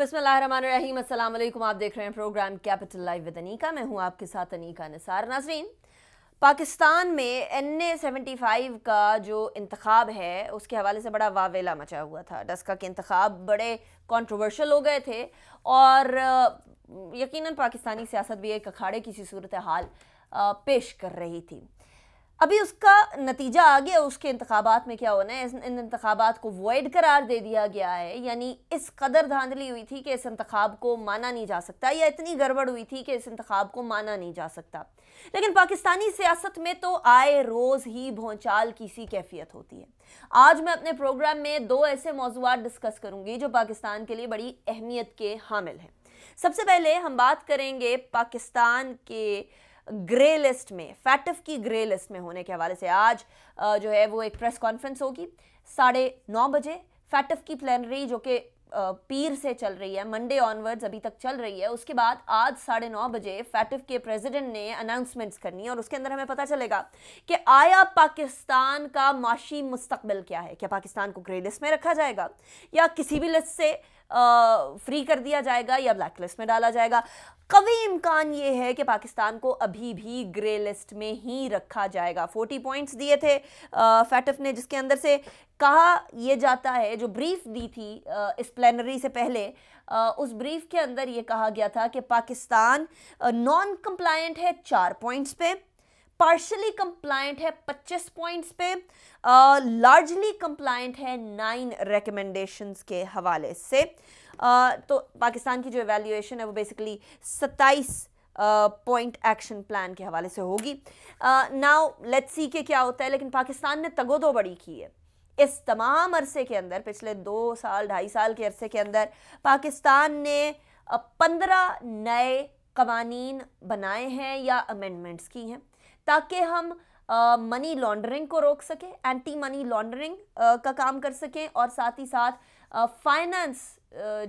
बिस्मिल्लाहिर्रहमानिर्रहीम अस्सलाम वालेकुम आप देख रहे हैं program Capital Live with Anika मैं हूं आपके साथ अनीका निसार नाजरीन पाकिस्तान में एन ए सेवेंटी फाइव का जो इंतखब है उसके हवाले से बड़ा वावेला मचा हुआ था डस्का के इंतखब बड़े कॉन्ट्रोवर्शल हो गए थे और यकीनन पाकिस्तानी सियासत भी एक अखाड़े की सी सूरत हाल पेश कर रही थी अभी उसका नतीजा आ गया उसके इंतबात में क्या होना है इन इंतबात को वॉइड करार दे दिया गया है यानी इस कदर धांधली हुई थी कि इस इंतब को माना नहीं जा सकता या इतनी गड़बड़ हुई थी कि इस इंतब को माना नहीं जा सकता लेकिन पाकिस्तानी सियासत में तो आए रोज़ ही भौचाल की सी कैफियत होती है आज मैं अपने प्रोग्राम में दो ऐसे मौजूद डिस्कस करूँगी जो पाकिस्तान के लिए बड़ी अहमियत के हामिल हैं सबसे पहले हम बात करेंगे पाकिस्तान के ग्रे लिस्ट में फैटफ की ग्रे लिस्ट में होने के हवाले से आज जो है वो एक प्रेस कॉन्फ्रेंस होगी साढ़े नौ बजे फैटफ की प्लानरी जो कि पीर से चल रही है मंडे ऑनवर्ड्स अभी तक चल रही है उसके बाद आज साढ़े नौ बजे फैटिफ के प्रेसिडेंट ने अनाउंसमेंट्स करनी है और उसके अंदर हमें पता चलेगा कि आया पाकिस्तान का माशी मुस्तकबिल क्या है क्या पाकिस्तान को ग्रे लिस्ट में रखा जाएगा या किसी भी लिस्ट से फ्री कर दिया जाएगा या ब्लैक लिस्ट में डाला जाएगा कभी इम्कान ये है कि पाकिस्तान को अभी भी ग्रे लिस्ट में ही रखा जाएगा फोर्टी पॉइंट्स दिए थे फैटफ ने जिसके अंदर से कहा यह जाता है जो ब्रीफ दी थी आ, इस प्लेनरी से पहले आ, उस ब्रीफ के अंदर ये कहा गया था कि पाकिस्तान नॉन कंप्लायंट है चार पॉइंट्स पे पार्शली कंप्लाइंट है 25 पॉइंट्स पे लार्जली कंप्लाइंट है नाइन रिकमेंडेशंस के हवाले से uh, तो पाकिस्तान की जो एवेल्यूएशन है वो बेसिकली 27 पॉइंट एक्शन प्लान के हवाले से होगी नाउ लेट्स सी के क्या होता है लेकिन पाकिस्तान ने तगोदो बड़ी की है इस तमाम अरसे के अंदर पिछले दो साल ढाई साल के अरसे के अंदर पाकिस्तान ने पंद्रह नए कवानीन बनाए हैं या अमेंडमेंट्स की हैं ताकि हम मनी लॉन्ड्रिंग को रोक सकें एंटी मनी लॉन्ड्रिंग का काम कर सकें और साथ ही साथ फाइनेंस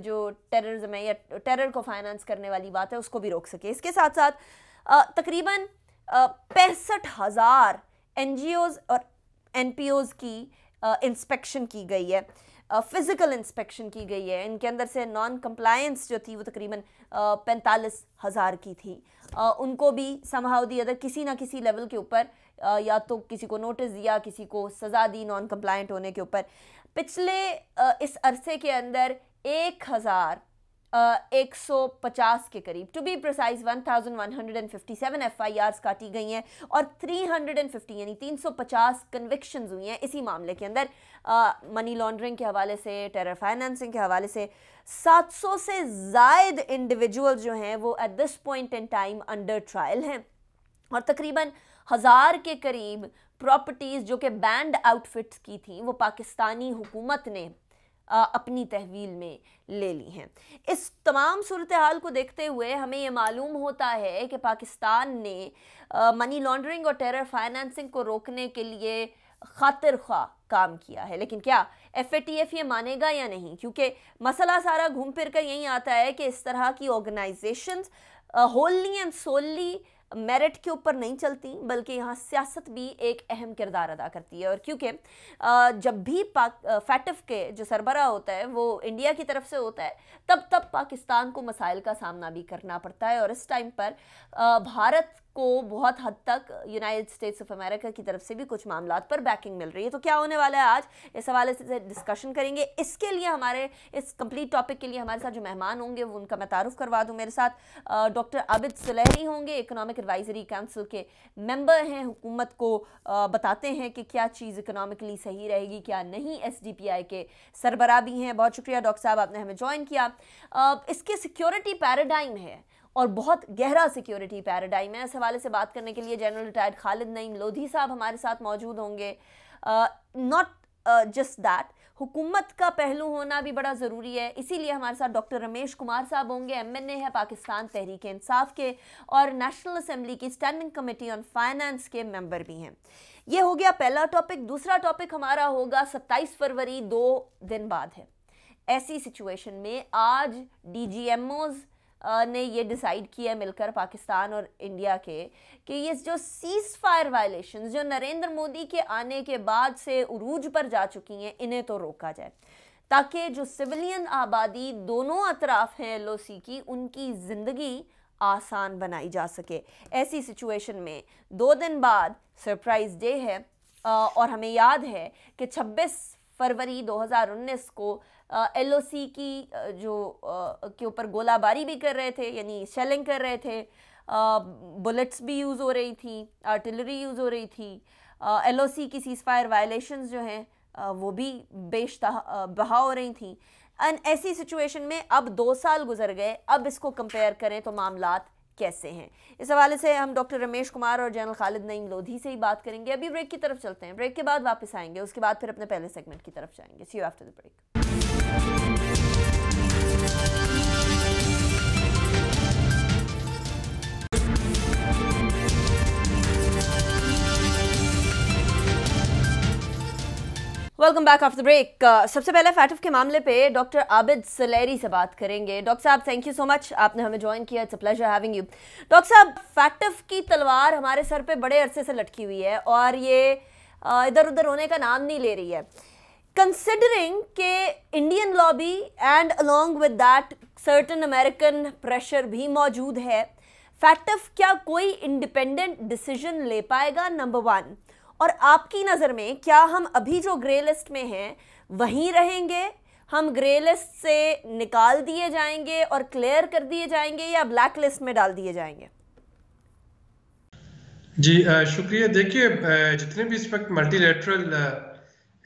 जो टेररिज्म है या टेरर को फाइनेंस करने वाली बात है उसको भी रोक सकें इसके साथ साथ तकरीबन पैंसठ हज़ार एन और एन की इंस्पेक्शन की गई है फ़िज़िकल इंस्पेक्शन की गई है इनके अंदर से नॉन कंप्लायंस जो थी वो तकरीबन पैंतालीस हज़ार की थी उनको भी समहाउ दी अदर किसी ना किसी लेवल के ऊपर या तो किसी को नोटिस दिया किसी को सज़ा दी नॉन कंप्लायंट होने के ऊपर पिछले इस अरसे के अंदर एक हज़ार एक सौ पचास के करीब to be precise one thousand one hundred and fifty seven F I Rs काटी गई हैं और थ्री हंड्रेड एंड फिफ्टी यानी तीन सौ पचास कन्विक्शन हुई हैं इसी मामले के अंदर मनी लॉन्ड्रिंग के हवाले से टेरर फाइनेंसिंग के हवाले से सात सौ से जायद इंडिविजुअल जो हैं वो at this point in time under trial हैं और तकरीबन हज़ार के करीब प्रॉपर्टीज़ जो कि बैंड आउटफिट्स की थी वो पाकिस्तानी हुकूमत ने अपनी तहवील में ले ली हैं इस तमाम सूरत हाल को देखते हुए हमें ये मालूम होता है कि पाकिस्तान ने मनी लॉन्ड्रिंग और टेरर फाइनेंसिंग को रोकने के लिए खातिर ख़्वा काम किया है लेकिन क्या एफ ए टी एफ ये मानेगा या नहीं क्योंकि मसला सारा घूम फिर कर यहीं आता है कि इस तरह की organisations wholly and solely merit के ऊपर नहीं चलती बल्कि यहाँ सियासत भी एक अहम किरदार अदा करती है और क्योंकि जब भी पाक फैटफ के जो सरबरा होता है वो इंडिया की तरफ से होता है तब तब पाकिस्तान को मसाइल का सामना भी करना पड़ता है और इस टाइम पर भारत को बहुत हद तक यूनाइटेड स्टेट्स ऑफ अमेरिका की तरफ से भी कुछ मामला पर बैकिंग मिल रही है तो क्या होने वाला है आज इस हवाले से डिस्कशन करेंगे इसके लिए हमारे इस कंप्लीट टॉपिक के लिए हमारे साथ जो मेहमान होंगे वो उनका मैं तारुफ करवा दूँ मेरे साथ डॉक्टर आबिद सुलहरी होंगे इकोनॉमिक एडवाइजरी काउंसिल के मेम्बर हैं हुकूमत को आ, बताते हैं कि क्या चीज़ इकोनॉमिकली सही रहेगी क्या नहीं एस के सरबरा भी हैं बहुत शुक्रिया डॉक्टर साहब आपने हमें ज्वाइन किया आ, इसके सिक्योरिटी पैराडाइम है और बहुत गहरा सिक्योरिटी पैराडाइम है इस हवाले से बात करने के लिए जनरल रिटायर्ड खालिद नईम लोधी साहब हमारे साथ मौजूद होंगे नॉट जस्ट दैट हुकूमत का पहलू होना भी बड़ा ज़रूरी है इसीलिए हमारे साथ डॉक्टर रमेश कुमार साहब होंगे एम एन ए है पाकिस्तान तहरीक इंसाफ के और नेशनल असम्बली की स्टैंडिंग कमेटी ऑन फाइनेंस के मेंबर भी हैं ये हो गया पहला टॉपिक दूसरा टॉपिक हमारा होगा सत्ताईस फरवरी दो दिन बाद है ऐसी सिचुएशन में आज डी जी एम ओज़ અને યે ડિસાઈડ કિયા મિલકર પાકિસ્તાન ઓર ઇન્ડિયા કે કે યે જો સીઝફાયર વાયોલેશન્સ જો નરેન્દ્ર મોદી કે આને કે બાદ સે ઉરોજ પર જા ચૂકી હે ઇને તો રોકા જાય તાકે જો સિવિલિયન આबादी દોનો اطراف હે એલઓસી કી ઉનકી જિંદગી આસાન બનાઈ જા સકે એસી સિચ્યુએશન મે 2 દિન બાદ સરપ્રાઈઝ ડે હે ઓર હમે યાદ હે કે 26 ફેબ્રુઆરી 2019 કો एल की जो के ऊपर गोलाबारी भी कर रहे थे यानी शेलिंग कर रहे थे बुलेट्स भी यूज़ हो रही थी आर्टिलरी यूज़ हो रही थी एल की सीज़ फायर वायलेशन जो हैं वो भी बेशतः बहा हो रही थी एंड ऐसी सिचुएशन में अब दो साल गुजर गए अब इसको कंपेयर करें तो मामला कैसे हैं इस हवाले से हम डॉक्टर रमेश कुमार और जनरल खालिद नईम लोधी से ही बात करेंगे अभी ब्रेक की तरफ चलते हैं ब्रेक के बाद वापस आएंगे उसके बाद फिर अपने पहले सेगमेंट की तरफ जाएंगे see you after the break welcome back after break सबसे पहले फैटफ के मामले पे डॉक्टर आबिद सलेरी से बात करेंगे डॉक्टर साहब थैंक यू सो मच आपने हमें ज्वाइन किया it's a pleasure having you doctor sahab FATF की तलवार हमारे सर पे बड़े अरसे से लटकी हुई है और ये uh, इधर उधर होने का नाम नहीं ले रही है considering के Indian lobby and along with that certain American pressure भी मौजूद है फैक्टफ क्या कोई इंडिपेंडेंट डिसीजन ले पाएगा नंबर वन और आपकी नज़र में क्या हम अभी जो ग्रे लिस्ट में हैं वहीं रहेंगे हम ग्रे लिस्ट से निकाल दिए जाएंगे और क्लियर कर दिए जाएंगे या ब्लैक लिस्ट में डाल दिए जाएंगे जी शुक्रिया देखिए जितने भी इस वक्त मल्टीलेटरल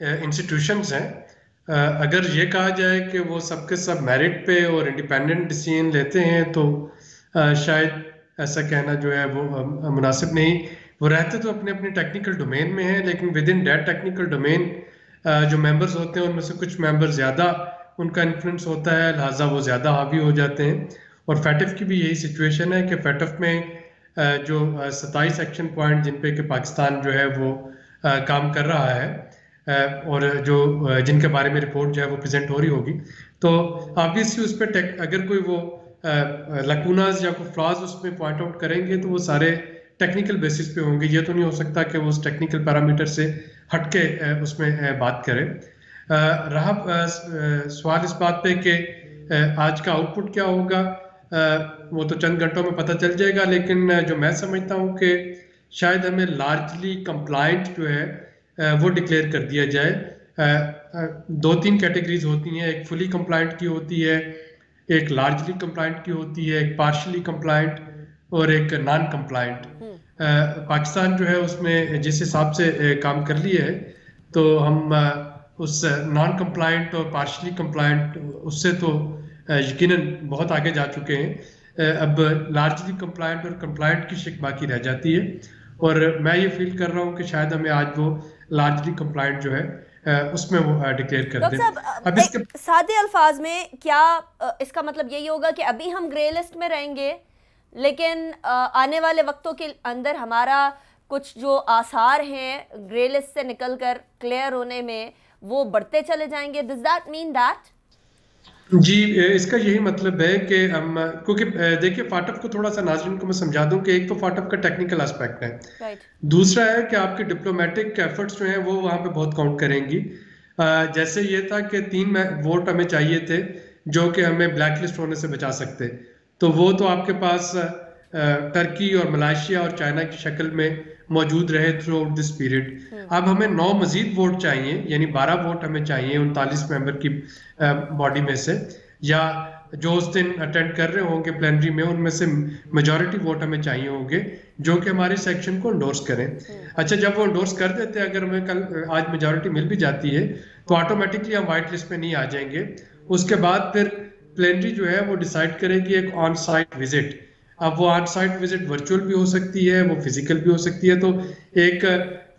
इंस्टीट्यूशंस हैं अगर ये कहा जाए कि वो सबके सब मेरिट पे और इंडिपेंडेंट डिसीजन लेते हैं तो शायद ऐसा कहना जो है वो मुनासिब नहीं वो रहते तो अपने अपने टेक्निकल डोमेन में हैं लेकिन within that technical domain जो मेंबर्स होते हैं उनमें से कुछ मेंबर ज़्यादा उनका इन्फ्लुएंस होता है लिहाजा वो ज़्यादा हावी हो जाते हैं और फैटफ की भी यही सिचुएशन है कि फैटफ में जो सताईस एक्शन पॉइंट जिन पे कि पाकिस्तान जो है वो काम कर रहा है और जो जिनके बारे में रिपोर्ट जो है वो प्रेजेंट हो रही होगी तो ऑब्वियसली उस पर टेक अगर कोई वो लकूनाज या कोई फ्लॉज उसमें पॉइंट आउट करेंगे तो वो सारे टेक्निकल बेसिस पे होंगे ये तो नहीं हो सकता कि वो उस टेक्निकल पैरामीटर से हट के उसमें बात करें रहा सवाल इस बात पे कि आज का आउटपुट क्या होगा वो तो चंद घंटों में पता चल जाएगा लेकिन जो मैं समझता हूँ कि शायद हमें लार्जली कंप्लाइंट जो है वो डिक्लेयर कर दिया जाए दो तीन कैटेगरीज होती हैं एक फुली कंप्लाइंट की होती है एक लार्जली कंप्लाइंट की होती है एक पार्शली कंप्लाइंट और एक नॉन कंप्लाइंट हम्म। पाकिस्तान जो है उसमें जिस हिसाब से काम कर लिए है तो हम उस नॉन कंप्लाइंट और पार्शली कंप्लाइंट उससे तो यकीन बहुत आगे जा चुके हैं अब लार्जली कंप्लाइंट और कंप्लाइंट की शिक बाकी रह जाती है और मैं ये फील कर रहा हूँ कि शायद हमें आज वो लार्जली कंप्लाइंट जो है उसमें वो डिक्लेयर कर दें अब इसके सादे अल्फाज में क्या इसका मतलब यही होगा कि अभी हम ग्रे लिस्ट में रहेंगे लेकिन आने वाले वक्तों के अंदर हमारा कुछ जो आसार हैं ग्रे लिस्ट से निकल कर क्लियर होने में वो बढ़ते चले जाएंगे डज दैट मीन दैट जी इसका यही मतलब है कि हम क्योंकि देखिए फाटअप को थोड़ा सा नाजरन को मैं समझा दूं कि एक तो फाटअप का टेक्निकल एस्पेक्ट है right. दूसरा है कि आपके डिप्लोमेटिक एफर्ट्स जो हैं वो वहाँ पे बहुत काउंट करेंगी जैसे ये था कि तीन वोट हमें चाहिए थे जो कि हमें ब्लैक लिस्ट होने से बचा सकते तो वो तो आपके पास टर्की और मलाइशिया और चाइना की शक्ल में मौजूद रहे थ्रू आउट दिस पीरियड अब हमें नौ मजीद वोट चाहिए यानी बारह वोट हमें चाहिए उनतालीस मेंबर की बॉडी में से या जो उस दिन अटेंड कर रहे होंगे प्लेनरी में उनमें से मेजोरिटी वोट हमें चाहिए होंगे जो कि हमारे सेक्शन को इंडोर्स करें hmm. अच्छा जब वो इंडोर्स कर देते हैं अगर हमें कल आज मेजोरिटी मिल भी जाती है तो ऑटोमेटिकली हम वाइट लिस्ट में नहीं आ जाएंगे उसके बाद फिर प्लेनरी जो है वो डिसाइड करेगी एक ऑन साइट विजिट अब वो आर्ट साइट विजिट वर्चुअल भी हो सकती है वो फिजिकल भी हो सकती है तो एक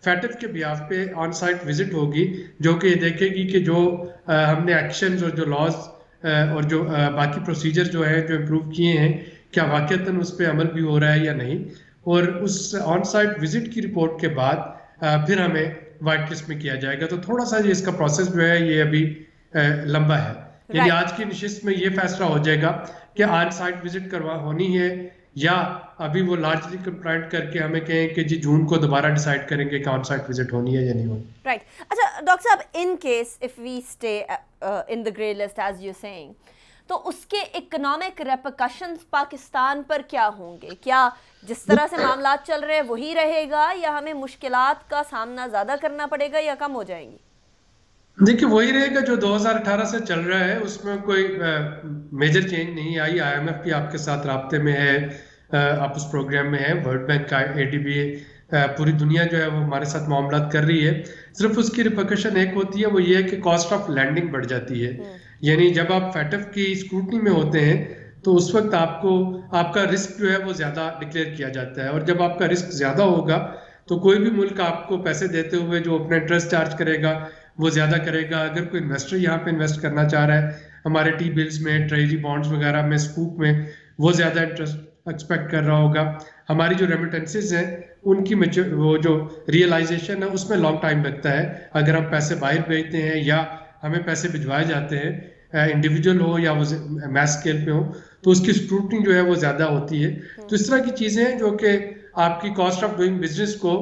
फैटिव के बिहाफ पे ऑन साइट विजिट होगी जो कि देखेगी कि जो आ, हमने एक्शन और जो लॉज और जो आ, बाकी प्रोसीजर जो है जो इम्प्रूव किए हैं क्या वाक़ता उस पर अमल भी हो रहा है या नहीं और उस ऑन साइट विजिट की रिपोर्ट के बाद आ, फिर हमें वाइट लिस्ट में किया जाएगा तो थोड़ा सा ये इसका प्रोसेस जो है ये अभी लंबा है यदि आज की नशिस्त में ये फैसला हो जाएगा कि आज साइट विजिट करवा होनी है या अभी वो लार्जली कंप्लाइट करके हमें कहें कि जी जून को दोबारा डिसाइड करेंगे कि ऑन साइट विजिट होनी है या नहीं होनी राइट right. अच्छा doctor sahab in case if we stay in the grey list as you saying तो उसके इकोनॉमिक रेपकशन पाकिस्तान पर क्या होंगे क्या जिस तरह से मामला चल रहे हैं वही रहेगा या हमें मुश्किल का सामना ज़्यादा करना पड़ेगा या कम हो जाएंगी देखिए वही रहेगा जो 2018 से चल रहा है उसमें कोई आ, मेजर चेंज नहीं आई आईएमएफ भी आपके साथ रबते में है आ, आप उस प्रोग्राम में है वर्ल्ड बैंक का ए पूरी दुनिया जो है वो हमारे साथ मामला कर रही है सिर्फ उसकी रिपोकशन एक होती है वो ये है कि कॉस्ट ऑफ लैंडिंग बढ़ जाती है हम्म। यानी जब आप फैटफ की स्क्रूटनी में होते हैं तो उस वक्त आपको आपका रिस्क जो है वो ज़्यादा डिक्लेयर किया जाता है और जब आपका रिस्क ज़्यादा होगा तो कोई भी मुल्क आपको पैसे देते हुए जो अपना इंटरेस्ट चार्ज करेगा वो ज़्यादा करेगा अगर कोई इन्वेस्टर यहाँ पे इन्वेस्ट करना चाह रहा है हमारे टी बिल्स में ट्रेजरी बॉन्ड्स वगैरह में स्कूप में वो ज़्यादा इंटरेस्ट एक्सपेक्ट कर रहा होगा हमारी जो रेमिटेंसेज हैं उनकी वो जो रियलाइजेशन है उसमें लॉन्ग टाइम लगता है अगर हम पैसे बाहर भेजते हैं या हमें पैसे भिजवाए जाते हैं इंडिविजुअल हो या वो मैस स्केल पे हो तो उसकी स्क्रूटनी जो है वो ज़्यादा होती है तो इस तरह की चीज़ें हैं जो कि आपकी कॉस्ट ऑफ डूइंग बिजनेस को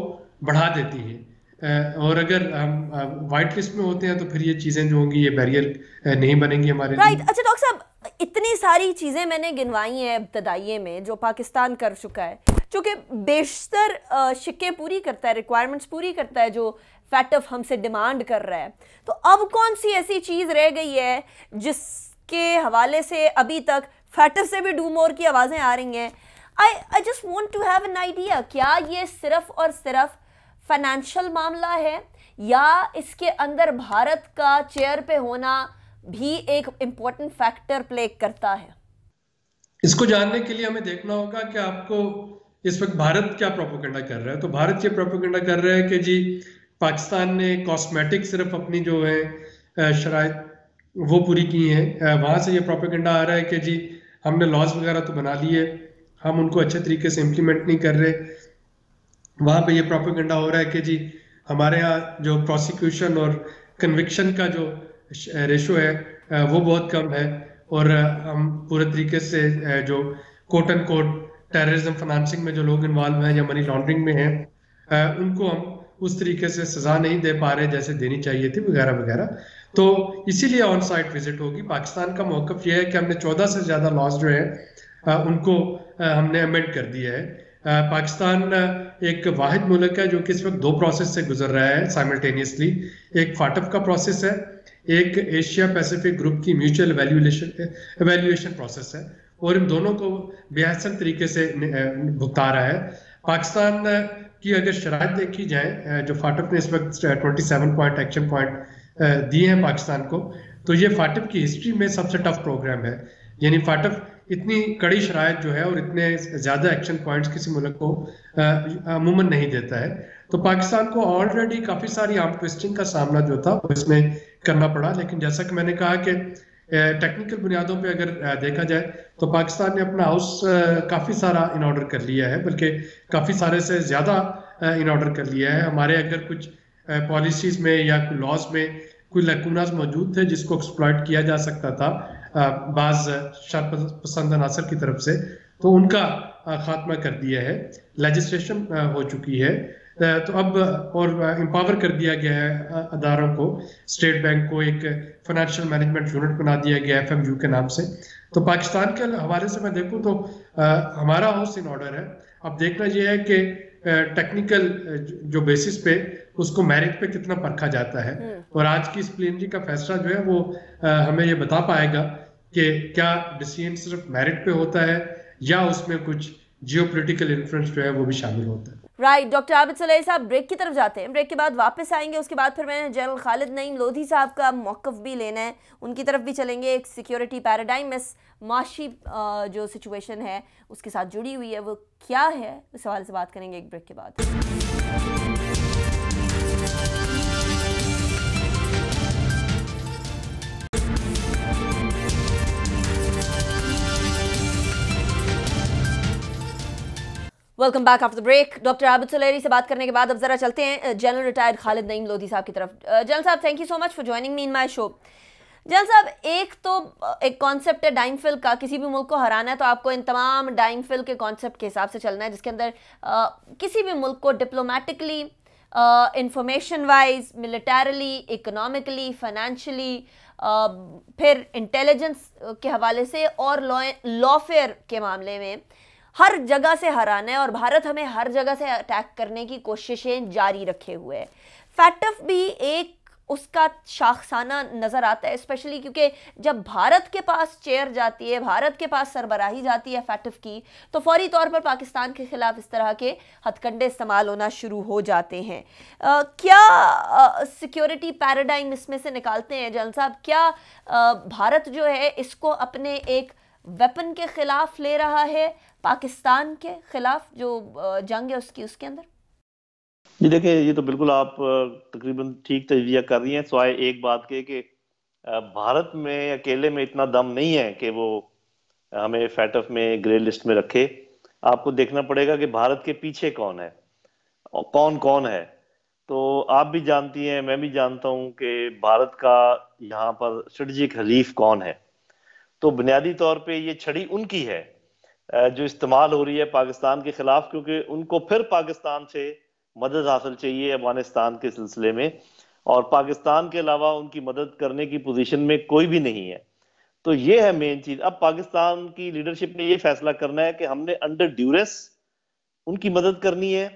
बढ़ा देती है और अगर हम वाइट लिस्ट में होते हैं तो फिर ये चीज़ें जो होंगी ये बैरियर नहीं बनेंगी हमारे राइट अच्छा डॉक्टर साहब इतनी सारी चीज़ें मैंने गिनवाई हैं इब्तदाइए में जो पाकिस्तान कर चुका है चूँकि बेशतर शिक्के पूरी करता है रिक्वायरमेंट्स पूरी करता है जो फैटफ हमसे डिमांड कर रहा है तो अब कौन सी ऐसी चीज़ रह गई है जिसके हवाले से अभी तक फैटफ से भी डूमोर की आवाज़ें आ रही हैं I I just want to have an idea क्या ये सिर्फ और सिर्फ फाइनेंशियल मामला है या इसके अंदर भारत का चेयर पे होना भी एक इम्पोर्टेंट फैक्टर प्ले करता है इसको जानने के लिए हमें देखना होगा कि आपको इस वक्त भारत क्या प्रोपोगंडा कर रहा है तो भारत ये प्रोपोगंडा कर रहा है कि जी पाकिस्तान ने कॉस्मेटिक सिर्फ अपनी जो है शराय वो पूरी की है वहां से ये प्रोपोगंडा आ रहा है कि जी हमने लॉज वगैरह तो बना लिए हम उनको अच्छे तरीके से इम्प्लीमेंट नहीं कर रहे वहाँ पे ये प्रोपेगेंडा हो रहा है कि जी हमारे यहाँ जो प्रोसिक्यूशन और कन्विक्शन का जो रेशो है वो बहुत कम है और हम पूरे तरीके से जो quote and quote terrorism financing में जो लोग इन्वॉल्व हैं या मनी लॉन्ड्रिंग में हैं उनको हम उस तरीके से सजा नहीं दे पा रहे जैसे देनी चाहिए थी वगैरह वगैरह तो इसीलिए ऑन साइट विजिट होगी पाकिस्तान का मौकफ यह है कि हमने चौदह से ज़्यादा लॉस जो है उनको हमने अमेंड कर दिया है पाकिस्तान एक वाद मुल्क है जो कि इस वक्त दो प्रोसेस से गुजर रहा है साइमल्टेनियसली एक फाटअप का प्रोसेस है एक एशिया पैसिफिक ग्रुप की म्यूचुअल वैल्यूएशन वैल्यूएशन प्रोसेस है और इन दोनों को बेहसन तरीके से भुगता रहा है पाकिस्तान की अगर शराब देखी जाए जो फाटअप ने इस वक्त twenty seven point action point दिए हैं पाकिस्तान को तो ये फाटअप की हिस्ट्री में सबसे टफ प्रोग्राम है यानी फाटअप इतनी कड़ी शराय जो है और इतने ज़्यादा एक्शन पॉइंट्स किसी मुल्क को अमूमन नहीं देता है तो पाकिस्तान को ऑलरेडी काफ़ी सारी आम ट्विस्टिंग का सामना जो था वो इसमें करना पड़ा लेकिन जैसा कि मैंने कहा कि टेक्निकल बुनियादों पे अगर देखा जाए तो पाकिस्तान ने अपना हाउस काफ़ी सारा इन ऑर्डर कर लिया है बल्कि काफ़ी सारे से ज़्यादा इन ऑर्डर कर लिया है हमारे अगर कुछ पॉलिसीज़ में या लॉज में कोई लकूनाज मौजूद थे जिसको एक्सप्लॉयट किया जा सकता था बाज शाह पसंद नासर की तरफ से तो उनका खात्मा कर दिया है लेजिस्लेशन हो चुकी है तो अब और एम्पावर कर दिया गया है अदारों को स्टेट बैंक को एक फाइनेंशियल मैनेजमेंट यूनिट बना दिया गया है एफ के नाम से तो पाकिस्तान के हवाले से मैं देखूँ तो हमारा हाउस इन ऑर्डर है अब देखना यह है कि टेक्निकल जो बेसिस पे उसको मैरिट पे कितना परखा जाता है हम्म। और आज की इस प्लेनरी का फैसला जो है वो हमें ये बता पाएगा कि क्या डिसीजन सिर्फ मेरिट पे होता है या उसमें कुछ जियो पोलिटिकल इन्फ्लुएंस जो है वो भी शामिल होता है राइट डॉक्टर आबिद सलह साहब ब्रेक की तरफ जाते हैं ब्रेक के बाद वापस आएंगे उसके बाद फिर मैंने जनरल खालिद नईम लोधी साहब का मौकफ भी लेना है उनकी तरफ भी चलेंगे एक सिक्योरिटी पैराडाइम इस माशी जो सिचुएशन है उसके साथ जुड़ी हुई है वो क्या है इस हवाले से बात करेंगे एक ब्रेक के बाद welcome back after break doctor Abid Saleri से बात करने के बाद अब जरा चलते हैं जनरल रिटायर्ड खालिद नईम लोधी साहब की तरफ general sahab thank you so much for joining me in my show general sahab एक तो एक कॉन्सेप्ट है डाइंग फिल का किसी भी मुल्क को हराना है तो आपको इन तमाम डाइंग फिल के कॉन्सेप्ट के हिसाब से चलना है जिसके अंदर आ, किसी भी मुल्क को diplomatically information wise militarily economically financially फिर इंटेलिजेंस के हवाले से और लॉ लॉफेयर के मामले में हर जगह से हराना है और भारत हमें हर जगह से अटैक करने की कोशिशें जारी रखे हुए है फैटफ भी एक उसका शाखसाना नज़र आता है स्पेशली क्योंकि जब भारत के पास चेयर जाती है भारत के पास सरबराही जाती है फैटफ की तो फौरी तौर पर पाकिस्तान के ख़िलाफ़ इस तरह के हथकंडे इस्तेमाल होना शुरू हो जाते हैं आ, क्या सिक्योरिटी पैराडाइम इसमें से निकालते हैं जल साहब क्या आ, भारत जो है इसको अपने एक वेपन के ख़िलाफ़ ले रहा है पाकिस्तान के ख़िलाफ़ जो जंग है उसकी उसके अंदर जी देखिए ये तो बिल्कुल आप तकरीबन ठीक तजिया कर रही हैं सवाए एक बात के कि भारत में अकेले में इतना दम नहीं है कि वो हमें फैटअप में ग्रे लिस्ट में रखे आपको देखना पड़ेगा कि भारत के पीछे कौन है और कौन कौन है तो आप भी जानती हैं मैं भी जानता हूं कि भारत का यहाँ पर स्ट्रेटजिक हलीफ कौन है तो बुनियादी तौर पर यह छड़ी उनकी है जो इस्तेमाल हो रही है पाकिस्तान के खिलाफ क्योंकि उनको फिर पाकिस्तान से मदद हासिल चाहिए अफगानिस्तान के सिलसिले में और पाकिस्तान के अलावा उनकी मदद करने की पोजीशन में कोई भी नहीं है तो ये है मेन चीज अब पाकिस्तान की लीडरशिप ने ये फैसला करना है कि हमने अंडर ड्यूरेस उनकी मदद करनी है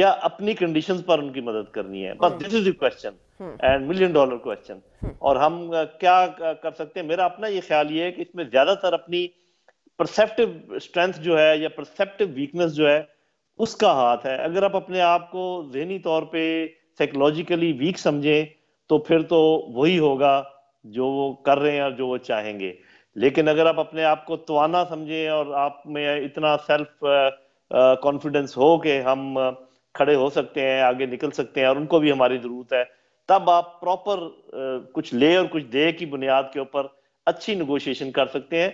या अपनी कंडीशंस पर उनकी मदद करनी है बस this is the question and million dollar question और हम क्या कर सकते हैं मेरा अपना ये ख्याल ये है कि इसमें ज्यादातर अपनी परसेप्टिव स्ट्रेंथ जो है या परसेप्टिव वीकनेस जो है उसका हाथ है अगर आप अपने आप को जहनी तौर पे साइकोलॉजिकली वीक समझें तो फिर तो वही होगा जो वो कर रहे हैं और जो वो चाहेंगे लेकिन अगर आप अपने आप को तोाना समझें और आप में इतना सेल्फ कॉन्फिडेंस हो कि हम खड़े हो सकते हैं आगे निकल सकते हैं और उनको भी हमारी ज़रूरत है तब आप प्रॉपर कुछ ले और कुछ दे की बुनियाद के ऊपर अच्छी निगोशिएशन कर सकते हैं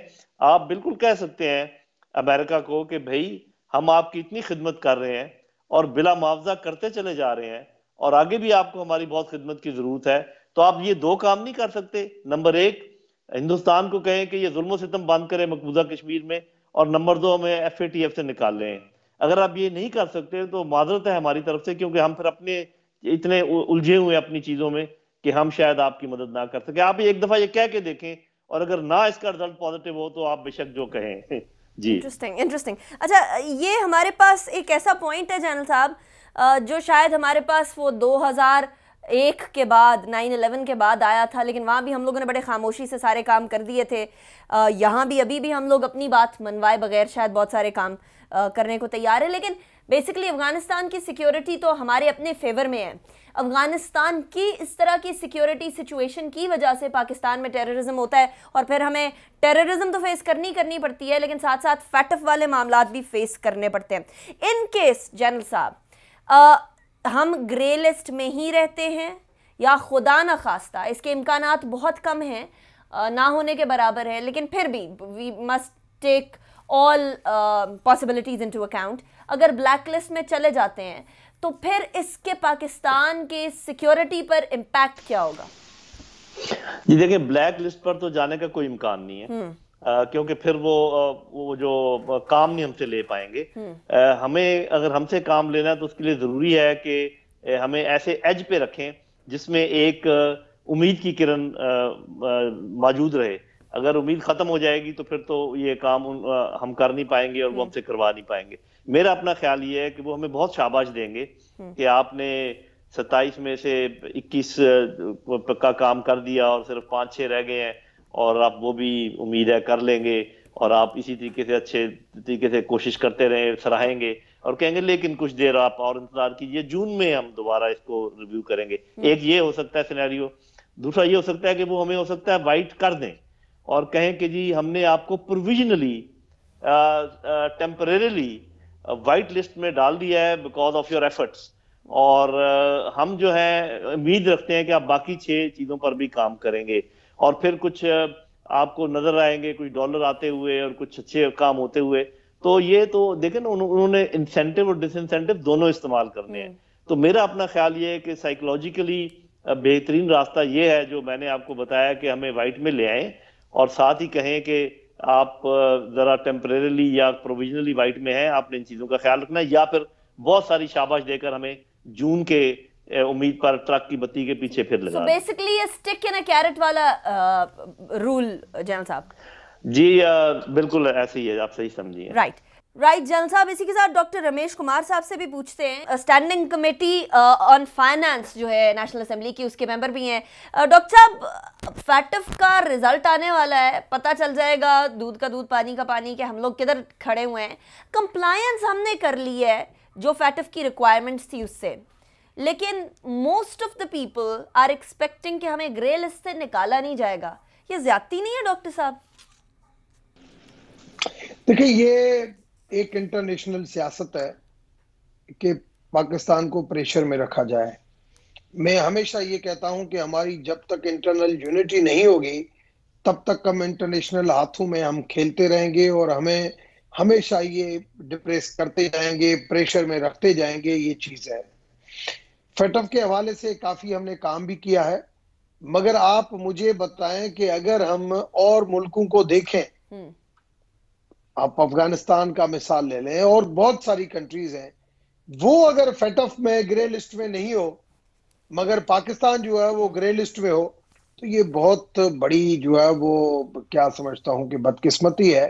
आप बिल्कुल कह सकते हैं अमेरिका को कि भाई हम आपकी इतनी खिदमत कर रहे हैं और बिला मुआवजा करते चले जा रहे हैं और आगे भी आपको हमारी बहुत खिदमत की जरूरत है तो आप ये दो काम नहीं कर सकते नंबर एक हिंदुस्तान को कहें कि ये जुल्म सितम बंद करें मकबूजा कश्मीर में और नंबर दो हमें एफ ए टी एफ से निकाल लें अगर आप ये नहीं कर सकते तो माजरत है हमारी तरफ से क्योंकि हम फिर अपने इतने उलझे हुए अपनी चीजों में कि हम शायद आपकी मदद ना कर सके आप एक दफा ये कह के देखें और अगर ना इसका रिजल्ट पॉजिटिव हो तो आप बेशक जो कहें जी इंटरेस्टिंग इंटरेस्टिंग अच्छा ये हमारे पास एक ऐसा पॉइंट है जनरल साहब जो शायद हमारे पास वो 2001 के बाद 9/11 के बाद आया था लेकिन वहाँ भी हम लोगों ने बड़े खामोशी से सारे काम कर दिए थे यहाँ भी अभी भी हम लोग अपनी बात मनवाए बगैर शायद बहुत सारे काम करने को तैयार है लेकिन बेसिकली अफगानिस्तान की सिक्योरिटी तो हमारे अपने फेवर में है अफगानिस्तान की इस तरह की सिक्योरिटी सिचुएशन की वजह से पाकिस्तान में टेररिज्म होता है और फिर हमें टेररिज्म तो फेस करनी करनी पड़ती है लेकिन साथ साथ फैटफ वाले मामला भी फेस करने पड़ते हैं इन केस जनरल साहब हम ग्रे लिस्ट में ही रहते हैं या खुदा न खास्ता इसके इम्कान बहुत कम हैं ना होने के बराबर है लेकिन फिर भी we must take all possibilities into account अगर ब्लैक लिस्ट में चले जाते हैं तो फिर इसके पाकिस्तान के सिक्योरिटी पर इम्पैक्ट क्या होगा जी देखिए ब्लैक लिस्ट पर तो जाने का कोई इम्कान नहीं है हम्म। क्योंकि फिर वो वो जो काम नहीं हमसे ले पाएंगे आ, हम्म। हमें अगर हमसे काम लेना है तो उसके लिए जरूरी है कि हमें ऐसे एज पे रखें जिसमें एक उम्मीद की किरण मौजूद रहे अगर उम्मीद खत्म हो जाएगी तो फिर तो ये काम उन, आ, हम कर नहीं पाएंगे और वो हम्म। हमसे करवा नहीं पाएंगे मेरा अपना ख्याल ये है कि वो हमें बहुत शाबाश देंगे हम्म। कि आपने सत्ताईस में से इक्कीस का काम कर दिया और सिर्फ पाँच छः रह गए हैं और आप वो भी उम्मीद है कर लेंगे और आप इसी तरीके से अच्छे तरीके से कोशिश करते रहे सराहेंगे और कहेंगे लेकिन कुछ देर आप और इंतजार कीजिए जून में हम दोबारा इसको रिव्यू करेंगे हम्म। एक ये हो सकता है सिनेरियो दूसरा ये हो सकता है कि वो हमें हो सकता है वाइट कर दें और कहें कि जी हमने आपको प्रोविजनली टेम्परेली वाइट लिस्ट में डाल दिया है बिकॉज ऑफ योर एफर्ट्स और uh, हम जो है उम्मीद रखते हैं कि आप बाकी छह चीजों पर भी काम करेंगे और फिर कुछ uh, आपको नजर आएंगे कुछ डॉलर आते हुए और कुछ अच्छे काम होते हुए तो ये तो देखें ना उन्होंने इंसेंटिव और डिसइंसेंटिव दोनों इस्तेमाल करने हैं हम्म। तो मेरा अपना ख्याल ये है कि साइकोलॉजिकली uh, बेहतरीन रास्ता ये है जो मैंने आपको बताया कि हमें वाइट में ले आए और साथ ही कहें कि आप ज़रा टेम्परेली या प्रोविजनली वाइट में हैं आपने इन चीज़ों का ख्याल रखना है या फिर बहुत सारी शाबाश देकर हमें जून के उम्मीद पर ट्रक की बत्ती के पीछे फिर लगा बेसिकली ये स्टिक इन अ कैरेट वाला रूल जनरल साहब जी आ, बिल्कुल ऐसे ही है आप सही समझिए राइट right. राइट जल साहब इसी के साथ डॉक्टर रमेश कुमार साहब से भी पूछते हैं स्टैंडिंग कमेटी ऑन फाइनेंस जो है नेशनल असेंबली की उसके मेंबर भी हैं डॉक्टर साहब फैटफ का रिजल्ट आने वाला है पता चल जाएगा दूध का दूध पानी का पानी कि हम लोग किधर खड़े हुए हैं कंप्लायंस हमने कर ली है जो फैटफ की रिक्वायरमेंट्स थी उससे लेकिन most of the people are expecting कि हमें ग्रे लिस्ट से निकाला नहीं जाएगा ये ज्यादा नहीं है डॉक्टर साहब देखिए ये एक इंटरनेशनल सियासत है कि पाकिस्तान को प्रेशर में रखा जाए मैं हमेशा ये कहता हूं कि हमारी जब तक इंटरनल यूनिटी नहीं होगी तब तक हम इंटरनेशनल हाथों में हम खेलते रहेंगे और हमें हमेशा ये डिप्रेस करते जाएंगे प्रेशर में रखते जाएंगे ये चीज है फेटअप के हवाले से काफी हमने काम भी किया है मगर आप मुझे बताएं कि अगर हम और मुल्कों को देखें हम्म। आप अफगानिस्तान का मिसाल ले लें और बहुत सारी कंट्रीज हैं वो अगर ऑफ में ग्रे लिस्ट में नहीं हो मगर पाकिस्तान जो है वो ग्रे लिस्ट में हो तो ये बहुत बड़ी जो है वो क्या समझता हूँ कि बदकिस्मती है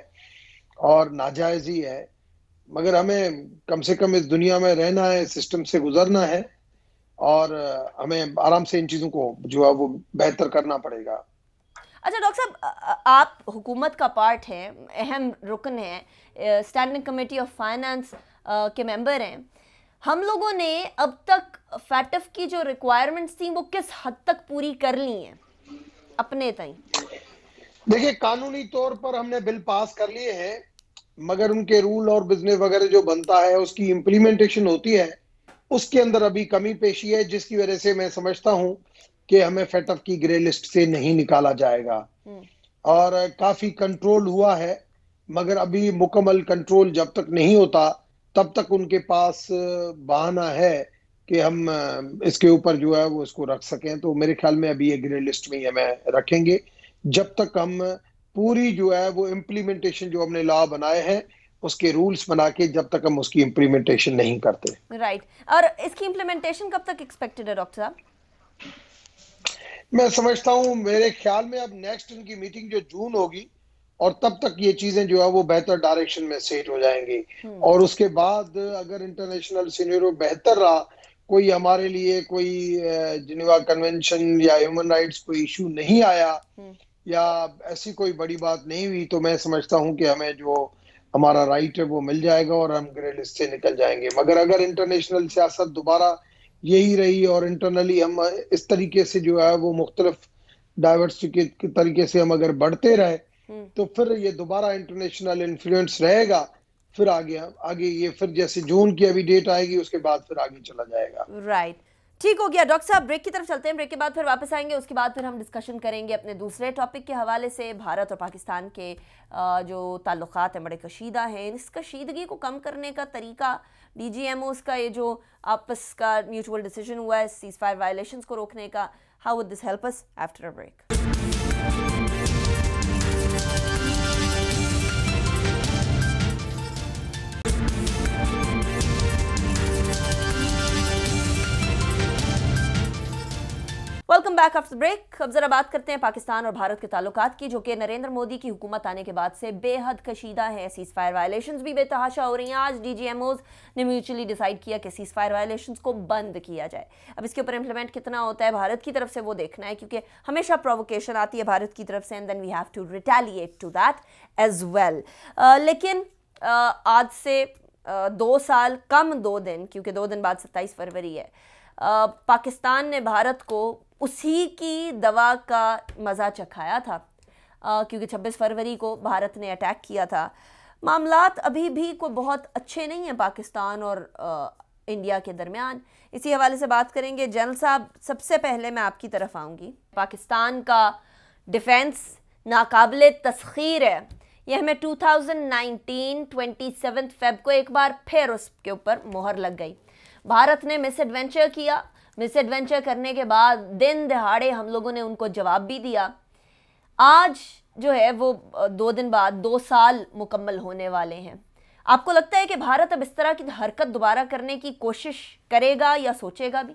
और नाजायज ही है मगर हमें कम से कम इस दुनिया में रहना है सिस्टम से गुजरना है और हमें आराम से इन चीज़ों को जो है वो बेहतर करना पड़ेगा अच्छा डॉक्टर साहब आप हुकूमत का पार्ट हैं अहम रुकन हैं स्टैंडिंग कमेटी ऑफ फाइनेंस के मेंबर हैं हम लोगों ने अब तक फैटफ की जो रिक्वायरमेंट्स थी वो किस हद तक पूरी कर ली हैं अपने तय देखिए कानूनी तौर पर हमने बिल पास कर लिए हैं मगर उनके रूल और बिजनेस वगैरह जो बनता है उसकी इम्प्लीमेंटेशन होती है उसके अंदर अभी कमी पेशी है जिसकी वजह से मैं समझता हूँ कि हमें फेटअप की ग्रे लिस्ट से नहीं निकाला जाएगा हम्म। और काफी कंट्रोल हुआ है मगर अभी मुकम्मल कंट्रोल जब तक नहीं होता तब तक उनके पास बहाना है कि हम इसके ऊपर जो है वो इसको रख सकें तो मेरे ख्याल में अभी ये ग्रे लिस्ट में ही हमें रखेंगे जब तक हम पूरी जो है वो इम्प्लीमेंटेशन जो हमने लॉ बनाए हैं उसके रूल्स बना के जब तक हम उसकी इम्प्लीमेंटेशन नहीं करते राइट right. और इसकी इम्प्लीमेंटेशन कब तक एक्सपेक्टेड है डॉक्टर साहब मैं समझता हूँ मेरे ख्याल में अब नेक्स्ट इनकी मीटिंग जो जून होगी और तब तक ये चीजें जो है वो बेहतर डायरेक्शन में सेट हो जाएंगी हम्म। और उसके बाद अगर इंटरनेशनल सीनियरो बेहतर रहा कोई हमारे लिए कोई जिनेवा कन्वेंशन या ह्यूमन राइट्स कोई इशू नहीं आया हम्म। या ऐसी कोई बड़ी बात नहीं हुई तो मैं समझता हूँ कि हमें जो हमारा राइट है वो मिल जाएगा और हम ग्रे लिस्ट से निकल जाएंगे मगर अगर इंटरनेशनल सियासत दोबारा यही रही और इंटरनली हम इस तरीके से जो है वो मुख्तलिफ डाइवर्सिफिकेट के तरीके से हम अगर बढ़ते रहे हम्म। तो फिर ये दोबारा इंटरनेशनल इन्फ्लुएंस रहेगा फिर आगे आगे ये फिर जैसे जून की अभी डेट आएगी उसके बाद फिर आगे चला जाएगा राइट right. ठीक हो गया डॉक्टर साहब ब्रेक की तरफ चलते हैं ब्रेक के बाद फिर वापस आएंगे उसके बाद फिर हम डिस्कशन करेंगे अपने दूसरे टॉपिक के हवाले से भारत और पाकिस्तान के जो ताल्लुकात हैं बड़े कशीदा हैं इस कशीदगी को कम करने का तरीका डीजीएमओस का ये जो आपस का म्यूचुअल डिसीजन हुआ है सीज फायर वायलेशन को रोकने का how would this help us after a break welcome back after break अब जरा बात करते हैं पाकिस्तान और भारत के ताल्लुकात की जो कि नरेंद्र मोदी की हुकूमत आने के बाद से बेहद कशीदा है सीज फायर वायलेशन भी बेतहाशा हो रही हैं आज डी ने म्यूचुअली डिसाइड किया कि सीज फायर वायलेशन को बंद किया जाए अब इसके ऊपर इम्प्लीमेंट कितना होता है भारत की तरफ से वो देखना है क्योंकि हमेशा प्रोवोकेशन आती है भारत की तरफ से and then we have to retaliate to that as well लेकिन uh, आज से uh, दो साल कम दो दिन क्योंकि दो दिन बाद सत्ताईस फरवरी है पाकिस्तान ने भारत को उसी की दवा का मज़ा चखाया था आ, क्योंकि 26 फरवरी को भारत ने अटैक किया था मामला अभी भी को बहुत अच्छे नहीं हैं पाकिस्तान और आ, इंडिया के दरमियान इसी हवाले से बात करेंगे जनरल साहब सबसे पहले मैं आपकी तरफ आऊँगी पाकिस्तान का डिफेंस नाकबिल तस्खीर है यह हमें 2019 27 फेब को एक बार फिर उसके ऊपर मोहर लग गई भारत ने मिस एडवेंचर किया मिसएडवेंचर करने के बाद दिन दहाड़े हम लोगों ने उनको जवाब भी दिया आज जो है वो दो दिन बाद दो साल मुकम्मल होने वाले हैं आपको लगता है कि भारत अब इस तरह की हरकत दोबारा करने की कोशिश करेगा या सोचेगा भी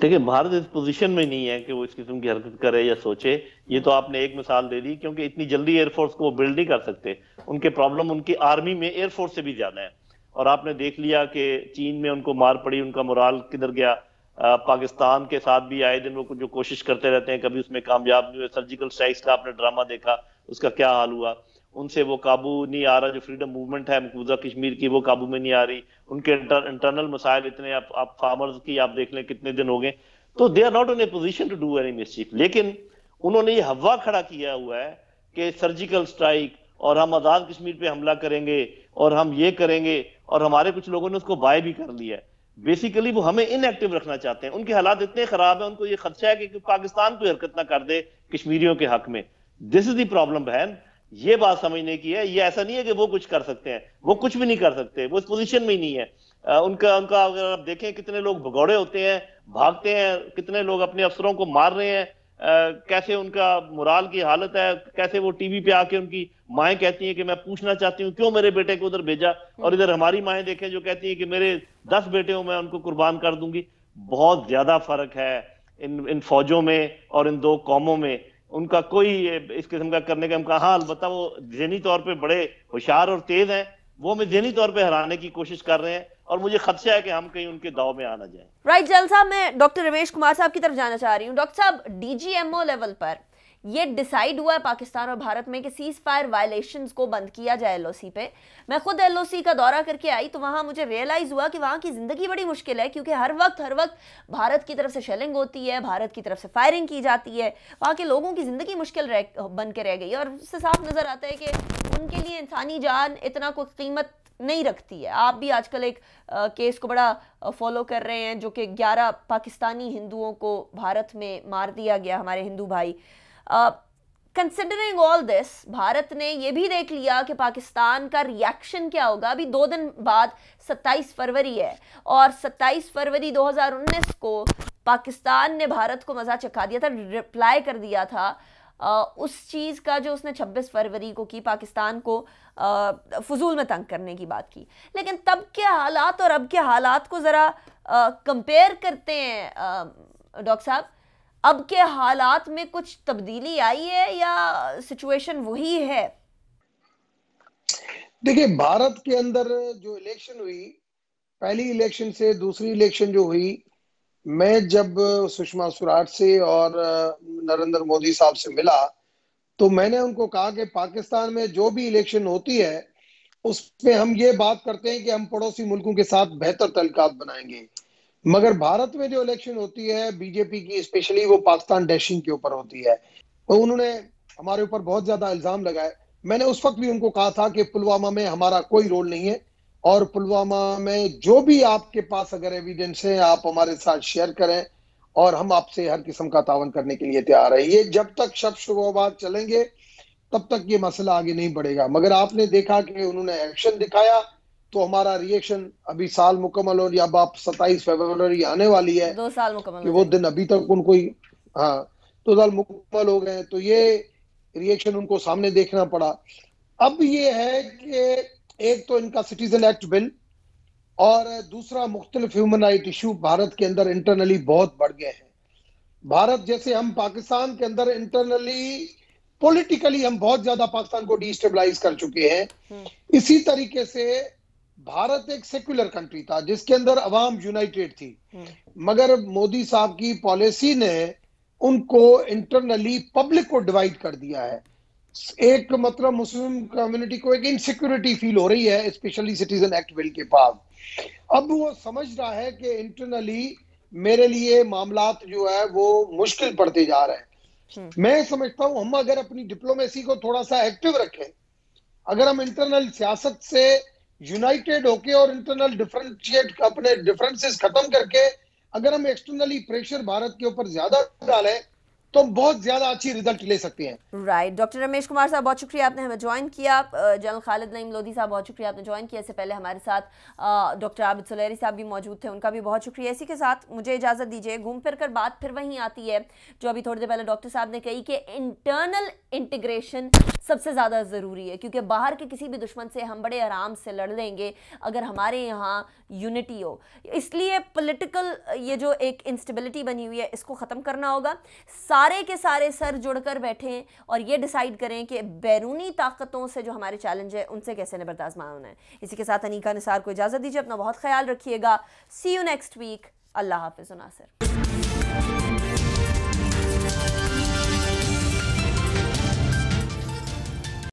देखिए भारत इस पोजीशन में नहीं है कि वो इस किस्म की हरकत करे या सोचे ये तो आपने एक मिसाल दे दी क्योंकि इतनी जल्दी एयरफोर्स को वो बिल्ड नहीं कर सकते उनके प्रॉब्लम उनकी आर्मी में एयरफोर्स से भी ज्यादा है और आपने देख लिया कि चीन में उनको मार पड़ी उनका मोराल किधर गया पाकिस्तान के साथ भी आए दिन वो जो कोशिश करते रहते हैं कभी उसमें कामयाब नहीं हुए सर्जिकल स्ट्राइक्स का आपने ड्रामा देखा उसका क्या हाल हुआ उनसे वो काबू नहीं आ रहा जो फ्रीडम मूवमेंट है मकबूजा कश्मीर की वो काबू में नहीं आ रही उनके इंटर, इंटरनल मसाइल इतने आप, आप फार्मर्स की आप देख लें कितने दिन हो गए तो they are not in a position to do any miss लेकिन उन्होंने ये हवा खड़ा किया हुआ है कि सर्जिकल स्ट्राइक और हम आज़ाद कश्मीर पे हमला करेंगे और हम ये करेंगे और हमारे कुछ लोगों ने उसको बाय भी कर लिया है बेसिकली वो हमें इनएक्टिव रखना चाहते हैं उनके हालात इतने खराब है उनको ये खदशा है कि पाकिस्तान कोई हरकत ना कर दे कश्मीरियों के हक में दिस इज दी प्रॉब्लम बहन ये बात समझने की है ये ऐसा नहीं है कि वो कुछ कर सकते हैं वो कुछ भी नहीं कर सकते वो इस पोजिशन में ही नहीं है उनका उनका अगर आप देखें कितने लोग भगौड़े होते हैं भागते हैं कितने लोग अपने अफसरों को मार रहे हैं कैसे उनका मुराल की हालत है कैसे वो टीवी पे आके उनकी माए कहती हैं कि मैं पूछना चाहती हूँ क्यों मेरे बेटे को उधर भेजा और इधर हमारी माए देखें जो कहती हैं कि मेरे दस बेटे हो मैं उनको कुर्बान कर दूंगी बहुत ज्यादा फर्क है इन इन फौजों में और इन दो कौमों में उनका कोई इस किस्म का करने का उनका हाँ अलबत्ता वो जहनी तौर पर बड़े होशियार और तेज हैं वो हमें जहनी तौर पर हराने की कोशिश कर रहे हैं और मुझे खदशा है कि हम कहीं उनके दाव में आना जाए राइट जल साहब मैं डॉक्टर रमेश कुमार साहब की तरफ जाना चाह रही हूँ डॉक्टर साहब डीजीएमओ लेवल पर ये डिसाइड हुआ है पाकिस्तान और भारत में कि सीज फायर वायलेशन को बंद किया जाए एल पे मैं खुद एल का दौरा करके आई तो वहाँ मुझे रियलाइज़ हुआ कि वहाँ की ज़िंदगी बड़ी मुश्किल है क्योंकि हर वक्त हर वक्त भारत की तरफ से शेलिंग होती है भारत की तरफ से फायरिंग की जाती है वहाँ के लोगों की ज़िंदगी मुश्किल रह बन के रह गई और उससे साफ नज़र आता है कि उनके लिए इंसानी जान इतना कोई कीमत नहीं रखती है आप भी आजकल एक आ, केस को बड़ा फॉलो कर रहे हैं जो कि 11 पाकिस्तानी हिंदुओं को भारत में मार दिया गया हमारे हिंदू भाई कंसिडरिंग ऑल दिस भारत ने यह भी देख लिया कि पाकिस्तान का रिएक्शन क्या होगा अभी दो दिन बाद 27 फरवरी है और 27 फरवरी 2019 को पाकिस्तान ने भारत को मज़ा चखा दिया था रिप्लाई कर दिया था उस चीज़ का जो उसने 26 फरवरी को की पाकिस्तान को फजूल में तंग करने की बात की लेकिन तब के हालात और अब के हालात को ज़रा कंपेयर करते हैं डॉक्टर साहब अब के हालात में कुछ तब्दीली आई है या सिचुएशन वही है देखिए भारत के अंदर जो इलेक्शन हुई पहली इलेक्शन से दूसरी इलेक्शन जो हुई मैं जब सुषमा स्वराज से और नरेंद्र मोदी साहब से मिला तो मैंने उनको कहा कि पाकिस्तान में जो भी इलेक्शन होती है उसमें हम ये बात करते हैं कि हम पड़ोसी मुल्कों के साथ बेहतर तलकात बनाएंगे मगर भारत में जो इलेक्शन होती है बीजेपी की स्पेशली वो पाकिस्तान डैशिंग के ऊपर होती है तो उन्होंने हमारे ऊपर बहुत ज्यादा इल्जाम लगाए मैंने उस वक्त भी उनको कहा था कि पुलवामा में हमारा कोई रोल नहीं है और पुलवामा में जो भी आपके पास अगर एविडेंस है आप हमारे साथ शेयर करें और हम आपसे हर किस्म का तावन करने के लिए तैयार है ये जब तक शब शुबाबाद चलेंगे तब तक ये मसला आगे नहीं बढ़ेगा मगर आपने देखा कि उन्होंने एक्शन दिखाया तो हमारा रिएक्शन अभी साल मुकम्मल और या आप सताइस फेबर आने वाली है दो साल मुकम्मल वो दिन अभी तक उनको हाँ दो तो साल मुकम्मल हो गए तो ये रिएक्शन उनको सामने देखना पड़ा अब ये है कि एक तो इनका सिटीजन एक्ट बिल और दूसरा मुख्तलिफ ह्यूमन राइट इशू भारत के अंदर इंटरनली बहुत बढ़ गए हैं भारत जैसे हम पाकिस्तान के अंदर इंटरनली पॉलिटिकली हम बहुत ज्यादा पाकिस्तान को डिस्टेबलाइज कर चुके हैं हम्म। इसी तरीके से भारत एक सेक्युलर कंट्री था जिसके अंदर अवाम यूनाइटेड थी हम्म। मगर मोदी साहब की पॉलिसी ने उनको इंटरनली पब्लिक को डिवाइड कर दिया है एक मतलब मुस्लिम कम्युनिटी को एक इनसिक्योरिटी फील हो रही है स्पेशली सिटीजन एक्ट बिल के पास अब वो समझ रहा है कि इंटरनली मेरे लिए मामला जो है वो मुश्किल पड़ते जा रहे हैं हम्म। मैं समझता हूं हम अगर अपनी डिप्लोमेसी को थोड़ा सा एक्टिव रखें अगर हम इंटरनल सियासत से यूनाइटेड होके और इंटरनल डिफरेंशिएट अपने डिफरेंसेस खत्म करके अगर हम एक्सटर्नली प्रेशर भारत के ऊपर ज्यादा डालें तो हम बहुत ज्यादा अच्छी रिजल्ट ले सकते हैं राइट डॉक्टर रमेश कुमार साहब बहुत शुक्रिया आपने हमें ज्वाइन किया जनरल खालिद नईम लोधी साहब बहुत शुक्रिया आपने ज्वाइन किया इससे पहले हमारे साथ डॉक्टर आबिद सलेरी साहब भी मौजूद थे उनका भी बहुत शुक्रिया इसी के साथ मुझे इजाजत दीजिए घूम फिर कर बात फिर वहीं आती है जो अभी थोड़ी देर पहले डॉक्टर साहब ने कही कि इंटरनल इंटीग्रेशन सबसे ज़्यादा ज़रूरी है क्योंकि बाहर के किसी भी दुश्मन से हम बड़े आराम से लड़ लेंगे अगर हमारे यहाँ यूनिटी हो इसलिए पोलिटिकल ये जो एक इंस्टेबिलिटी बनी हुई है इसको ख़त्म करना होगा साथ सारे के सारे सर जुड़कर बैठें और ये डिसाइड करें कि बैरूनी ताकतों से जो हमारे चैलेंज है उनसे कैसे निबरदाजमा होना है इसी के साथ अनिका निसार को इजाज़त दीजिए अपना बहुत ख्याल रखिएगा सी यू नेक्स्ट वीक अल्लाह हाफिज़ नासिर